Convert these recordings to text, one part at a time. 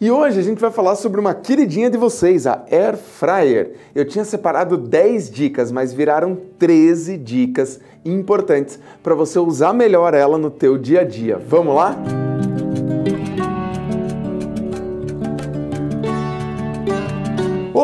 E hoje a gente vai falar sobre uma queridinha de vocês, a Air Fryer. Eu tinha separado 10 dicas, mas viraram 13 dicas importantes para você usar melhor ela no teu dia a dia. Vamos lá?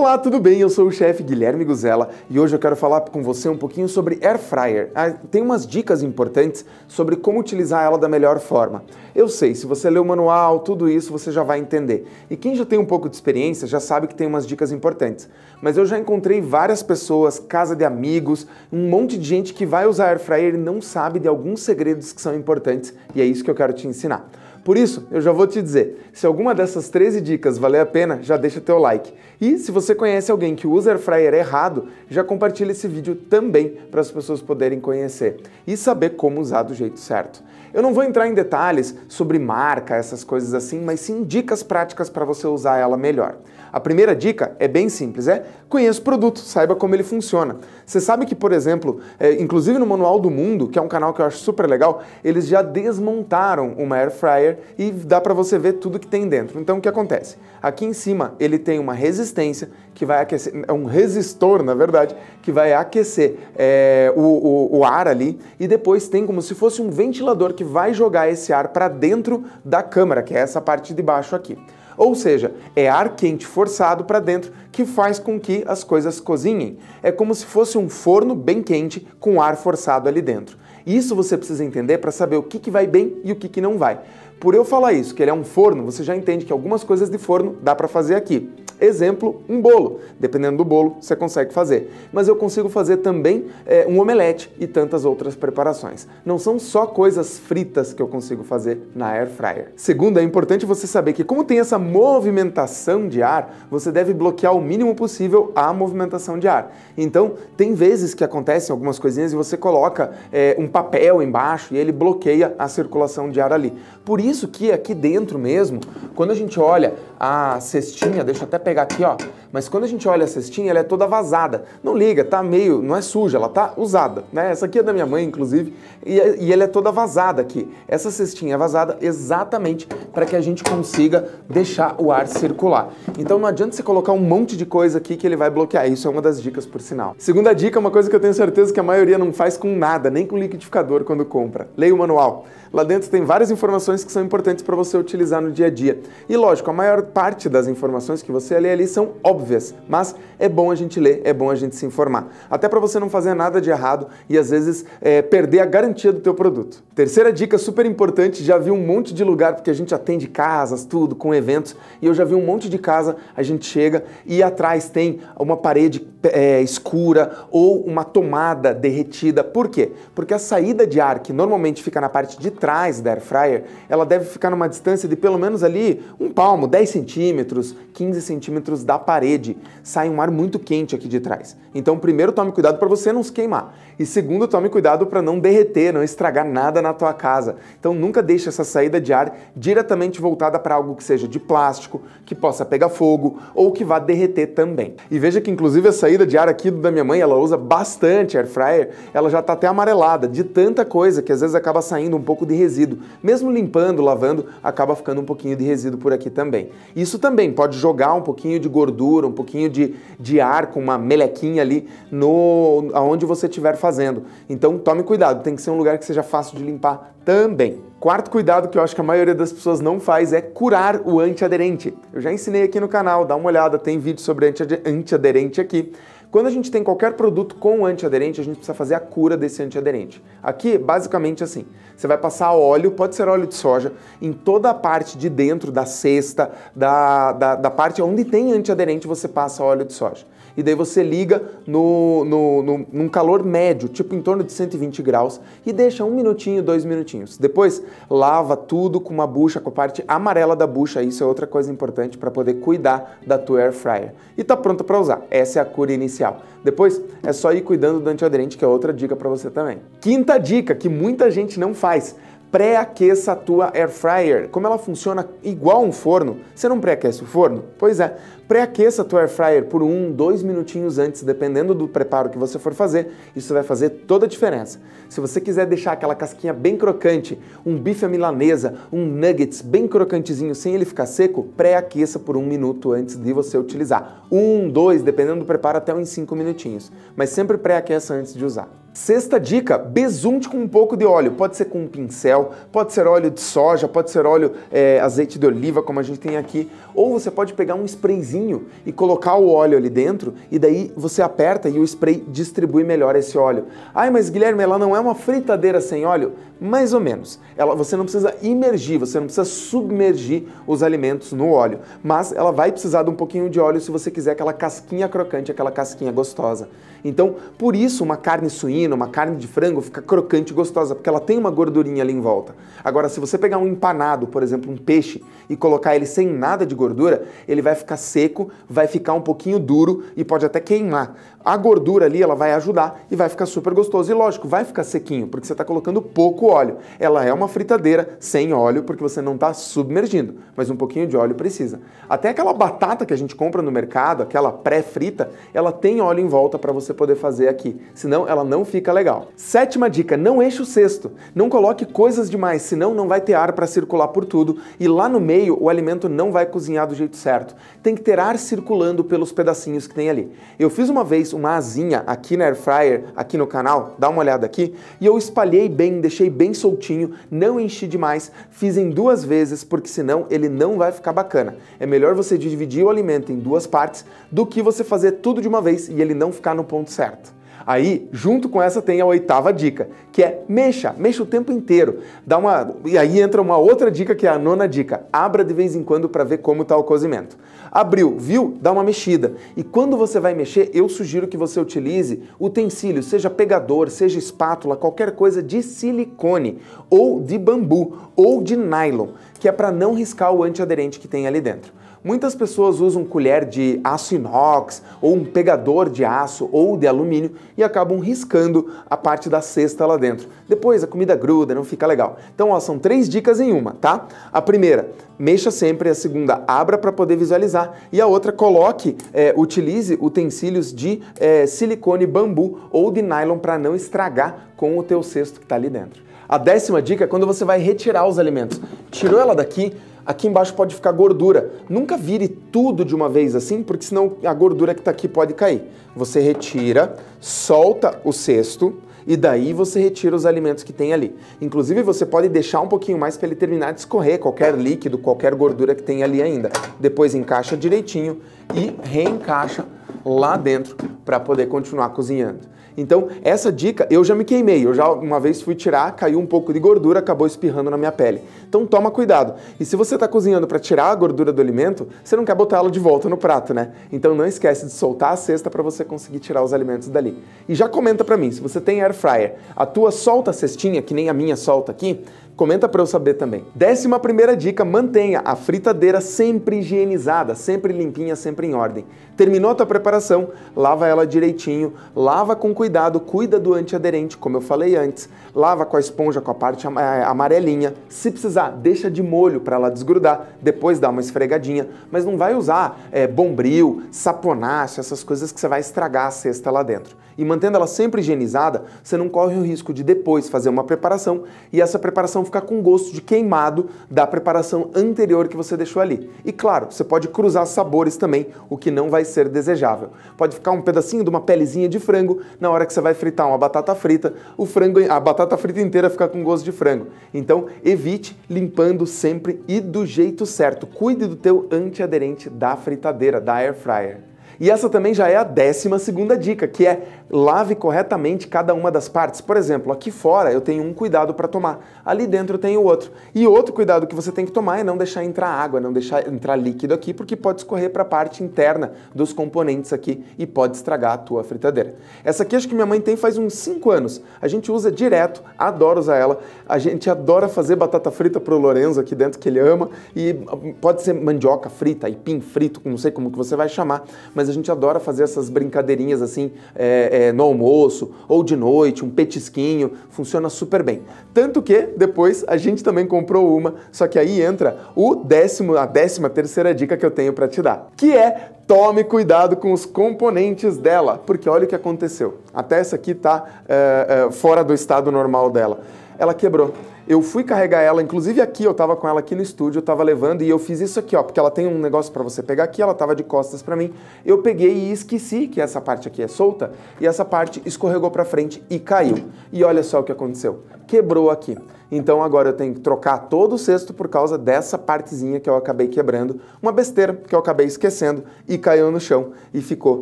Olá, tudo bem? Eu sou o chefe Guilherme Guzela e hoje eu quero falar com você um pouquinho sobre air fryer. Ah, tem umas dicas importantes sobre como utilizar ela da melhor forma. Eu sei, se você ler o manual, tudo isso você já vai entender. E quem já tem um pouco de experiência já sabe que tem umas dicas importantes. Mas eu já encontrei várias pessoas, casa de amigos, um monte de gente que vai usar air fryer e não sabe de alguns segredos que são importantes e é isso que eu quero te ensinar. Por isso, eu já vou te dizer, se alguma dessas 13 dicas valer a pena, já deixa teu like. E se você conhece alguém que usa air fryer errado, já compartilha esse vídeo também para as pessoas poderem conhecer e saber como usar do jeito certo. Eu não vou entrar em detalhes sobre marca, essas coisas assim, mas sim dicas práticas para você usar ela melhor. A primeira dica é bem simples, é conheça o produto, saiba como ele funciona. Você sabe que, por exemplo, é, inclusive no Manual do Mundo, que é um canal que eu acho super legal, eles já desmontaram uma air fryer e dá para você ver tudo que tem dentro. Então o que acontece? Aqui em cima ele tem uma resistência que vai aquecer, é um resistor na verdade, que vai aquecer é, o, o, o ar ali e depois tem como se fosse um ventilador que vai jogar esse ar para dentro da câmara, que é essa parte de baixo aqui. Ou seja, é ar quente forçado para dentro que faz com que as coisas cozinhem. É como se fosse um forno bem quente com ar forçado ali dentro. Isso você precisa entender para saber o que, que vai bem e o que, que não vai. Por eu falar isso, que ele é um forno, você já entende que algumas coisas de forno dá para fazer aqui. Exemplo, um bolo. Dependendo do bolo, você consegue fazer. Mas eu consigo fazer também é, um omelete e tantas outras preparações. Não são só coisas fritas que eu consigo fazer na air fryer. Segundo, é importante você saber que como tem essa movimentação de ar, você deve bloquear o mínimo possível a movimentação de ar. Então, tem vezes que acontecem algumas coisinhas e você coloca é, um papel embaixo e ele bloqueia a circulação de ar ali. Por isso que aqui dentro mesmo, quando a gente olha a cestinha, deixa até pegar aqui, ó. Mas quando a gente olha a cestinha, ela é toda vazada. Não liga, tá meio, não é suja, ela tá usada, né? Essa aqui é da minha mãe, inclusive, e, e ela é toda vazada aqui. Essa cestinha é vazada exatamente para que a gente consiga deixar o ar circular. Então não adianta você colocar um monte de coisa aqui que ele vai bloquear. Isso é uma das dicas, por sinal. Segunda dica, uma coisa que eu tenho certeza que a maioria não faz com nada, nem com liquidificador quando compra. Leia o manual. Lá dentro tem várias informações que são importantes para você utilizar no dia a dia. E lógico, a maior parte das informações que você você ali são óbvias, mas é bom a gente ler, é bom a gente se informar. Até para você não fazer nada de errado e às vezes é, perder a garantia do teu produto. Terceira dica super importante, já vi um monte de lugar, porque a gente atende casas, tudo, com eventos, e eu já vi um monte de casa, a gente chega e atrás tem uma parede é, escura ou uma tomada derretida. Por quê? Porque a saída de ar, que normalmente fica na parte de trás da air fryer, ela deve ficar numa distância de pelo menos ali um palmo, 10 centímetros, 15 centímetros centímetros da parede. Sai um ar muito quente aqui de trás. Então, primeiro, tome cuidado para você não se queimar. E segundo, tome cuidado para não derreter, não estragar nada na tua casa. Então, nunca deixe essa saída de ar diretamente voltada para algo que seja de plástico, que possa pegar fogo ou que vá derreter também. E veja que, inclusive, a saída de ar aqui da minha mãe, ela usa bastante air fryer. Ela já está até amarelada de tanta coisa que às vezes acaba saindo um pouco de resíduo. Mesmo limpando, lavando, acaba ficando um pouquinho de resíduo por aqui também. Isso também pode jogar um pouquinho pouquinho de gordura, um pouquinho de, de ar com uma melequinha ali no aonde você estiver fazendo. Então tome cuidado, tem que ser um lugar que seja fácil de limpar também. Quarto cuidado que eu acho que a maioria das pessoas não faz é curar o antiaderente. Eu já ensinei aqui no canal, dá uma olhada, tem vídeo sobre antiaderente aqui. Quando a gente tem qualquer produto com antiaderente, a gente precisa fazer a cura desse antiaderente. Aqui, basicamente assim, você vai passar óleo, pode ser óleo de soja, em toda a parte de dentro da cesta, da, da, da parte onde tem antiaderente, você passa óleo de soja e daí você liga no, no, no, num calor médio, tipo em torno de 120 graus, e deixa um minutinho, dois minutinhos. Depois lava tudo com uma bucha, com a parte amarela da bucha, isso é outra coisa importante para poder cuidar da tua air fryer. E tá pronta para usar, essa é a cura inicial. Depois é só ir cuidando do antiaderente, que é outra dica para você também. Quinta dica que muita gente não faz, pré-aqueça a tua air fryer. Como ela funciona igual um forno, você não pré-aquece o forno? Pois é, pré-aqueça a tua air fryer por um, dois minutinhos antes, dependendo do preparo que você for fazer. Isso vai fazer toda a diferença. Se você quiser deixar aquela casquinha bem crocante, um bife à milanesa, um nuggets bem crocantezinho, sem ele ficar seco, pré-aqueça por um minuto antes de você utilizar. Um, dois, dependendo do preparo, até uns cinco minutinhos. Mas sempre pré-aqueça antes de usar. Sexta dica, besunte com um pouco de óleo. Pode ser com um pincel, pode ser óleo de soja, pode ser óleo é, azeite de oliva, como a gente tem aqui. Ou você pode pegar um sprayzinho e colocar o óleo ali dentro e daí você aperta e o spray distribui melhor esse óleo. Ai, mas Guilherme, ela não é uma fritadeira sem óleo? Mais ou menos. Ela, você não precisa imergir, você não precisa submergir os alimentos no óleo. Mas ela vai precisar de um pouquinho de óleo se você quiser aquela casquinha crocante, aquela casquinha gostosa. Então, por isso, uma carne suína, uma carne de frango, fica crocante e gostosa, porque ela tem uma gordurinha ali em volta. Agora, se você pegar um empanado, por exemplo, um peixe, e colocar ele sem nada de gordura, ele vai ficar seco, vai ficar um pouquinho duro e pode até queimar. A gordura ali ela vai ajudar e vai ficar super gostoso. E lógico, vai ficar sequinho, porque você está colocando pouco óleo. Ela é uma fritadeira sem óleo, porque você não está submergindo, mas um pouquinho de óleo precisa. Até aquela batata que a gente compra no mercado, aquela pré-frita, ela tem óleo em volta para você poder fazer aqui, senão ela não fica legal. Sétima dica, não enche o cesto. Não coloque coisas demais, senão não vai ter ar para circular por tudo e lá no meio o alimento não vai cozinhar do jeito certo. Tem que ter ar circulando pelos pedacinhos que tem ali. Eu fiz uma vez uma asinha aqui na air fryer, aqui no canal, dá uma olhada aqui, e eu espalhei bem, deixei bem soltinho, não enchi demais, fiz em duas vezes, porque senão ele não vai ficar bacana. É melhor você dividir o alimento em duas partes do que você fazer tudo de uma vez e ele não ficar no ponto certo. Aí, junto com essa, tem a oitava dica, que é mexa, mexa o tempo inteiro. Dá uma... E aí entra uma outra dica, que é a nona dica. Abra de vez em quando para ver como está o cozimento. Abriu, viu? Dá uma mexida. E quando você vai mexer, eu sugiro que você utilize utensílio, seja pegador, seja espátula, qualquer coisa de silicone, ou de bambu, ou de nylon que é para não riscar o antiaderente que tem ali dentro. Muitas pessoas usam colher de aço inox ou um pegador de aço ou de alumínio e acabam riscando a parte da cesta lá dentro. Depois a comida gruda, não fica legal. Então, ó, são três dicas em uma, tá? A primeira, mexa sempre, a segunda, abra para poder visualizar e a outra, coloque, é, utilize utensílios de é, silicone bambu ou de nylon para não estragar com o teu cesto que está ali dentro. A décima dica é quando você vai retirar os alimentos. Tirou ela daqui, aqui embaixo pode ficar gordura. Nunca vire tudo de uma vez assim, porque senão a gordura que está aqui pode cair. Você retira, solta o cesto e daí você retira os alimentos que tem ali. Inclusive você pode deixar um pouquinho mais para ele terminar de escorrer qualquer líquido, qualquer gordura que tem ali ainda. Depois encaixa direitinho e reencaixa lá dentro para poder continuar cozinhando. Então, essa dica eu já me queimei, eu já uma vez fui tirar, caiu um pouco de gordura, acabou espirrando na minha pele. Então, toma cuidado. E se você está cozinhando para tirar a gordura do alimento, você não quer botá ela de volta no prato, né? Então, não esquece de soltar a cesta para você conseguir tirar os alimentos dali. E já comenta para mim, se você tem air fryer, a tua solta a cestinha, que nem a minha solta aqui, Comenta para eu saber também. Décima primeira dica, mantenha a fritadeira sempre higienizada, sempre limpinha, sempre em ordem. Terminou a tua preparação, lava ela direitinho, lava com cuidado, cuida do antiaderente, como eu falei antes, lava com a esponja com a parte é, amarelinha. Se precisar, deixa de molho para ela desgrudar, depois dá uma esfregadinha, mas não vai usar é, bombril, saponáceo, essas coisas que você vai estragar a cesta lá dentro. E mantendo ela sempre higienizada, você não corre o risco de depois fazer uma preparação e essa preparação ficar com gosto de queimado da preparação anterior que você deixou ali. E claro, você pode cruzar sabores também, o que não vai ser desejável. Pode ficar um pedacinho de uma pelezinha de frango na hora que você vai fritar uma batata frita, o frango, a batata frita inteira fica com gosto de frango. Então, evite limpando sempre e do jeito certo. Cuide do teu antiaderente da fritadeira, da air fryer. E essa também já é a décima segunda dica, que é lave corretamente cada uma das partes. Por exemplo, aqui fora eu tenho um cuidado para tomar, ali dentro eu tenho outro. E outro cuidado que você tem que tomar é não deixar entrar água, não deixar entrar líquido aqui, porque pode escorrer para a parte interna dos componentes aqui e pode estragar a tua fritadeira. Essa aqui acho que minha mãe tem faz uns 5 anos. A gente usa direto, adoro usar ela. A gente adora fazer batata frita pro Lorenzo aqui dentro que ele ama e pode ser mandioca frita, aipim frito, não sei como que você vai chamar, mas mas a gente adora fazer essas brincadeirinhas assim é, é, no almoço ou de noite, um petisquinho, funciona super bem. Tanto que depois a gente também comprou uma, só que aí entra o décimo, a décima terceira dica que eu tenho para te dar, que é tome cuidado com os componentes dela, porque olha o que aconteceu. até essa aqui está é, é, fora do estado normal dela. Ela quebrou. Eu fui carregar ela, inclusive aqui, eu tava com ela aqui no estúdio, eu tava levando e eu fiz isso aqui, ó, porque ela tem um negócio para você pegar aqui, ela tava de costas para mim. Eu peguei e esqueci que essa parte aqui é solta e essa parte escorregou para frente e caiu. E olha só o que aconteceu. Quebrou aqui. Então agora eu tenho que trocar todo o cesto por causa dessa partezinha que eu acabei quebrando, uma besteira que eu acabei esquecendo e caiu no chão e ficou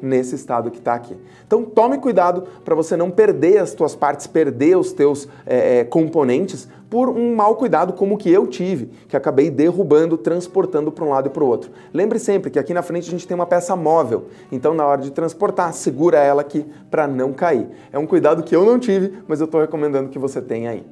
nesse estado que está aqui. Então tome cuidado para você não perder as tuas partes, perder os teus é, componentes, por um mau cuidado como o que eu tive, que acabei derrubando, transportando para um lado e para o outro. Lembre sempre que aqui na frente a gente tem uma peça móvel, então na hora de transportar, segura ela aqui para não cair. É um cuidado que eu não tive, mas eu estou recomendando que você tenha aí.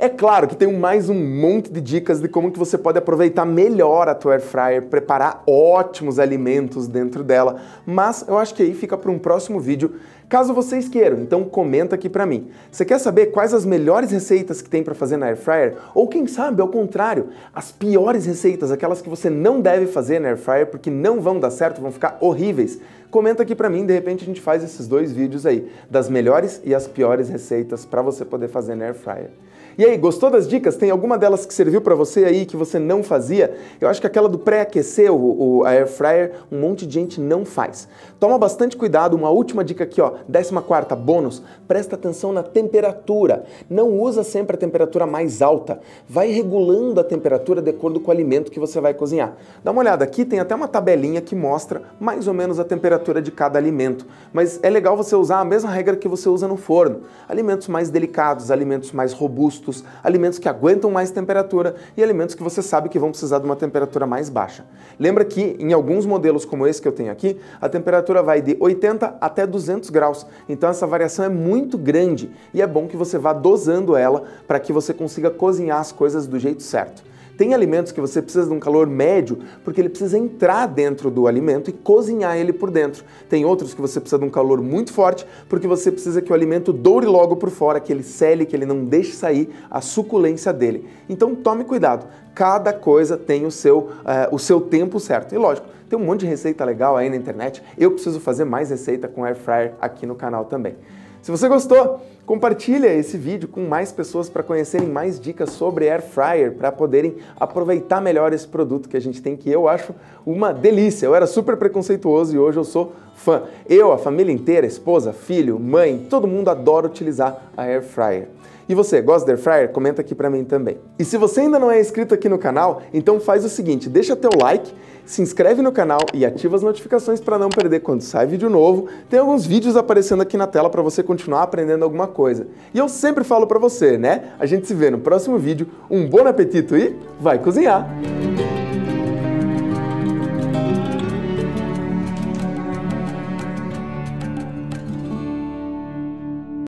É claro que tem mais um monte de dicas de como que você pode aproveitar melhor a tua air fryer, preparar ótimos alimentos dentro dela, mas eu acho que aí fica para um próximo vídeo Caso vocês queiram, então comenta aqui para mim. Você quer saber quais as melhores receitas que tem para fazer na air fryer? Ou quem sabe, ao contrário, as piores receitas, aquelas que você não deve fazer na air fryer porque não vão dar certo, vão ficar horríveis? Comenta aqui para mim, de repente a gente faz esses dois vídeos aí, das melhores e as piores receitas para você poder fazer na air fryer. E aí, gostou das dicas? Tem alguma delas que serviu para você aí que você não fazia? Eu acho que aquela do pré-aquecer o, o air fryer, um monte de gente não faz. Toma bastante cuidado, uma última dica aqui, ó. 14 Décima quarta, bônus. Presta atenção na temperatura. Não usa sempre a temperatura mais alta. Vai regulando a temperatura de acordo com o alimento que você vai cozinhar. Dá uma olhada aqui, tem até uma tabelinha que mostra mais ou menos a temperatura de cada alimento. Mas é legal você usar a mesma regra que você usa no forno. Alimentos mais delicados, alimentos mais robustos, alimentos que aguentam mais temperatura e alimentos que você sabe que vão precisar de uma temperatura mais baixa. Lembra que em alguns modelos como esse que eu tenho aqui, a temperatura vai de 80 até 200 graus graus. Então essa variação é muito grande e é bom que você vá dosando ela para que você consiga cozinhar as coisas do jeito certo. Tem alimentos que você precisa de um calor médio porque ele precisa entrar dentro do alimento e cozinhar ele por dentro. Tem outros que você precisa de um calor muito forte porque você precisa que o alimento doure logo por fora, que ele cele, que ele não deixe sair a suculência dele. Então tome cuidado, cada coisa tem o seu, uh, o seu tempo certo. E lógico, tem um monte de receita legal aí na internet. Eu preciso fazer mais receita com air fryer aqui no canal também. Se você gostou, compartilha esse vídeo com mais pessoas para conhecerem mais dicas sobre air fryer, para poderem aproveitar melhor esse produto que a gente tem que eu acho uma delícia. Eu era super preconceituoso e hoje eu sou fã. Eu, a família inteira, esposa, filho, mãe, todo mundo adora utilizar a air fryer. E você, gosta de air fryer? Comenta aqui para mim também. E se você ainda não é inscrito aqui no canal, então faz o seguinte, deixa teu like, se inscreve no canal e ativa as notificações para não perder quando sai vídeo novo. Tem alguns vídeos aparecendo aqui na tela para você continuar aprendendo alguma coisa. E eu sempre falo para você, né? A gente se vê no próximo vídeo. Um bom apetito e vai cozinhar.